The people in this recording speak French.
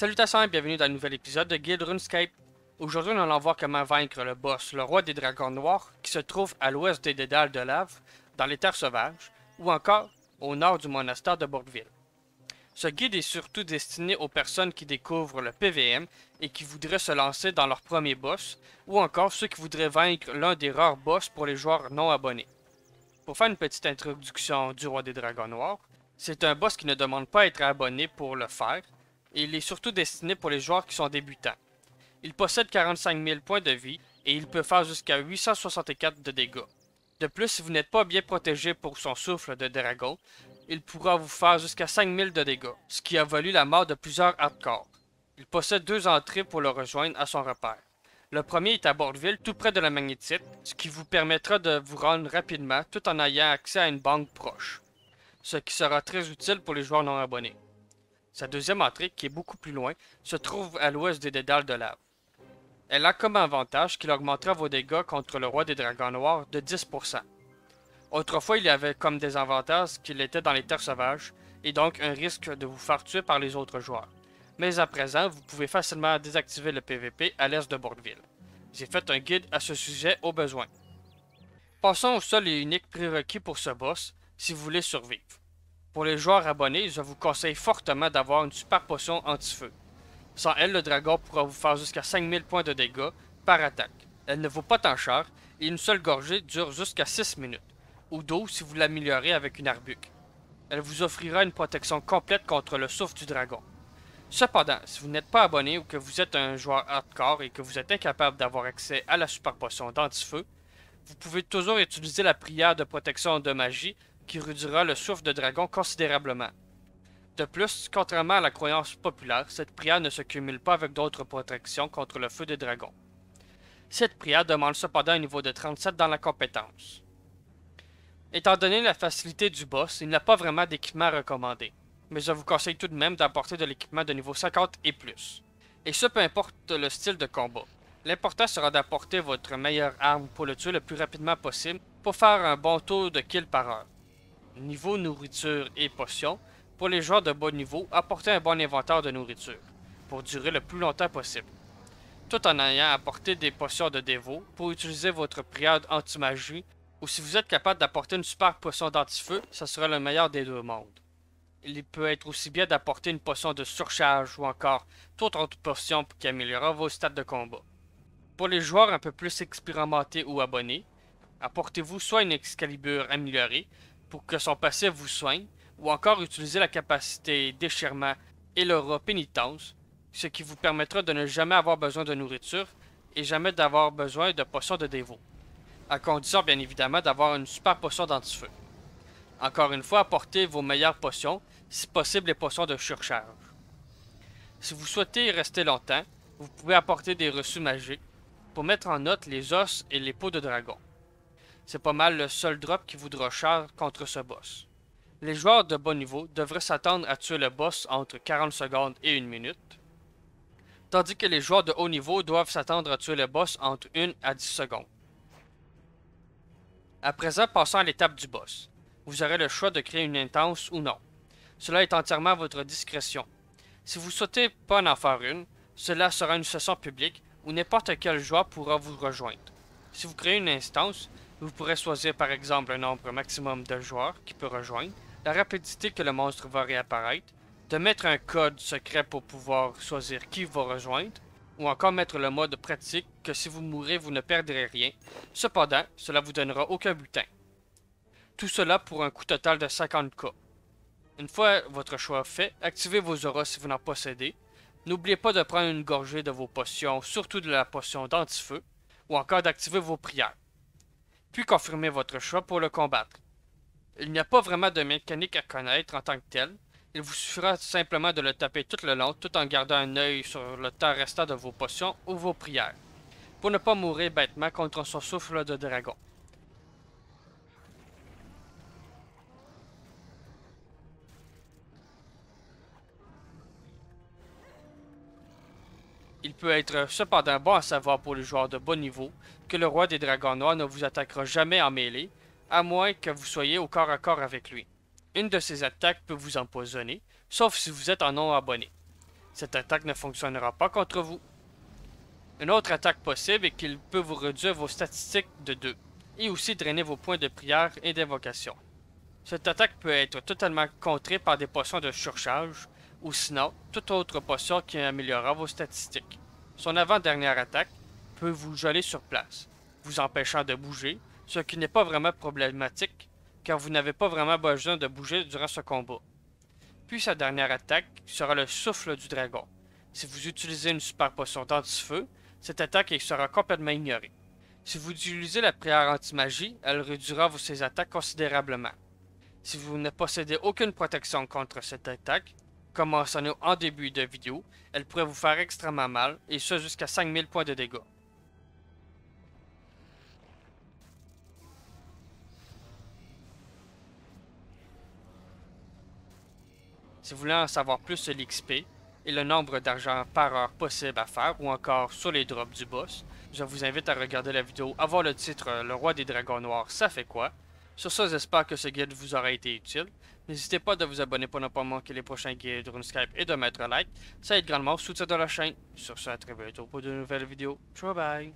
Salutations et bienvenue dans un nouvel épisode de Guild RuneScape. Aujourd'hui, nous allons voir comment vaincre le boss, le roi des dragons noirs, qui se trouve à l'ouest des dédales de lave, dans les terres sauvages, ou encore au nord du monastère de Bourgville. Ce guide est surtout destiné aux personnes qui découvrent le PVM et qui voudraient se lancer dans leur premier boss, ou encore ceux qui voudraient vaincre l'un des rares boss pour les joueurs non abonnés. Pour faire une petite introduction du roi des dragons noirs, c'est un boss qui ne demande pas à être abonné pour le faire, il est surtout destiné pour les joueurs qui sont débutants. Il possède 45 000 points de vie et il peut faire jusqu'à 864 de dégâts. De plus, si vous n'êtes pas bien protégé pour son souffle de dragon, il pourra vous faire jusqu'à 5000 de dégâts, ce qui a valu la mort de plusieurs hardcore. Il possède deux entrées pour le rejoindre à son repère. Le premier est à Bordeville, tout près de la magnétite, ce qui vous permettra de vous rendre rapidement tout en ayant accès à une banque proche, ce qui sera très utile pour les joueurs non abonnés. Sa deuxième entrée, qui est beaucoup plus loin, se trouve à l'ouest des dédales de lave. Elle a comme avantage qu'il augmentera vos dégâts contre le roi des dragons noirs de 10%. Autrefois, il y avait comme désavantage qu'il était dans les terres sauvages, et donc un risque de vous faire tuer par les autres joueurs. Mais à présent, vous pouvez facilement désactiver le PVP à l'est de Bourgville. J'ai fait un guide à ce sujet au besoin. Passons au seul et unique prérequis pour ce boss, si vous voulez survivre. Pour les joueurs abonnés, je vous conseille fortement d'avoir une super potion anti-feu. Sans elle, le dragon pourra vous faire jusqu'à 5000 points de dégâts par attaque. Elle ne vaut pas tant cher et une seule gorgée dure jusqu'à 6 minutes, ou 12 si vous l'améliorez avec une arbuque. Elle vous offrira une protection complète contre le souffle du dragon. Cependant, si vous n'êtes pas abonné ou que vous êtes un joueur hardcore et que vous êtes incapable d'avoir accès à la super potion d'anti-feu, vous pouvez toujours utiliser la prière de protection de magie qui réduira le souffle de dragon considérablement. De plus, contrairement à la croyance populaire, cette prière ne se cumule pas avec d'autres protections contre le feu des dragons. Cette prière demande cependant un niveau de 37 dans la compétence. Étant donné la facilité du boss, il n'a pas vraiment d'équipement recommandé, mais je vous conseille tout de même d'apporter de l'équipement de niveau 50 et plus. Et ce peu importe le style de combat. L'important sera d'apporter votre meilleure arme pour le tuer le plus rapidement possible pour faire un bon tour de kill par heure niveau nourriture et potions, pour les joueurs de bon niveau, apportez un bon inventaire de nourriture, pour durer le plus longtemps possible. Tout en ayant apporté des potions de dévot pour utiliser votre prière anti-magie, ou si vous êtes capable d'apporter une super potion d'antifeu, ce sera le meilleur des deux mondes. Il peut être aussi bien d'apporter une potion de surcharge ou encore toute autre potion qui améliorera vos stats de combat. Pour les joueurs un peu plus expérimentés ou abonnés, apportez-vous soit une Excalibur améliorée, pour que son passé vous soigne, ou encore utiliser la capacité déchirement et l'aura pénitence, ce qui vous permettra de ne jamais avoir besoin de nourriture et jamais d'avoir besoin de potions de dévot, à condition bien évidemment d'avoir une super potion d'antifeu. Encore une fois, apportez vos meilleures potions, si possible les potions de surcharge. Si vous souhaitez rester longtemps, vous pouvez apporter des reçus magiques pour mettre en note les os et les peaux de dragon. C'est pas mal le seul drop qui voudra cher contre ce boss. Les joueurs de bas niveau devraient s'attendre à tuer le boss entre 40 secondes et 1 minute, tandis que les joueurs de haut niveau doivent s'attendre à tuer le boss entre 1 à 10 secondes. À présent, passons à l'étape du boss. Vous aurez le choix de créer une instance ou non. Cela est entièrement à votre discrétion. Si vous souhaitez pas en faire une, cela sera une session publique où n'importe quel joueur pourra vous rejoindre. Si vous créez une instance, vous pourrez choisir par exemple un nombre maximum de joueurs qui peut rejoindre, la rapidité que le monstre va réapparaître, de mettre un code secret pour pouvoir choisir qui va rejoindre, ou encore mettre le mode pratique que si vous mourrez, vous ne perdrez rien. Cependant, cela vous donnera aucun butin. Tout cela pour un coût total de 50k. Une fois votre choix fait, activez vos auras si vous n'en possédez. N'oubliez pas de prendre une gorgée de vos potions, surtout de la potion d'antifeu, ou encore d'activer vos prières puis confirmez votre choix pour le combattre. Il n'y a pas vraiment de mécanique à connaître en tant que telle, il vous suffira simplement de le taper tout le long tout en gardant un œil sur le temps restant de vos potions ou vos prières, pour ne pas mourir bêtement contre son souffle de dragon. Il peut être cependant bon à savoir pour les joueurs de bon niveau que le roi des dragons noirs ne vous attaquera jamais en mêlée, à moins que vous soyez au corps à corps avec lui. Une de ses attaques peut vous empoisonner, sauf si vous êtes en non abonné. Cette attaque ne fonctionnera pas contre vous. Une autre attaque possible est qu'il peut vous réduire vos statistiques de 2 et aussi drainer vos points de prière et d'invocation. Cette attaque peut être totalement contrée par des potions de surcharge, ou sinon, toute autre potion qui améliorera vos statistiques. Son avant-dernière attaque peut vous geler sur place, vous empêchant de bouger, ce qui n'est pas vraiment problématique, car vous n'avez pas vraiment besoin de bouger durant ce combat. Puis sa dernière attaque sera le souffle du dragon. Si vous utilisez une super potion d'antifeu, cette attaque sera complètement ignorée. Si vous utilisez la prière anti-magie, elle réduira ses attaques considérablement. Si vous ne possédez aucune protection contre cette attaque, comme nous en début de vidéo, elle pourrait vous faire extrêmement mal, et ce jusqu'à 5000 points de dégâts. Si vous voulez en savoir plus sur l'XP et le nombre d'argent par heure possible à faire ou encore sur les drops du boss, je vous invite à regarder la vidéo avoir le titre Le Roi des Dragons Noirs, ça fait quoi sur ce, j'espère que ce guide vous aura été utile. N'hésitez pas à vous abonner pour ne pas manquer les prochains guides RuneScape et de mettre un like. Ça aide grandement au soutien de la chaîne. Sur ce, à très bientôt pour de nouvelles vidéos. Ciao, bye!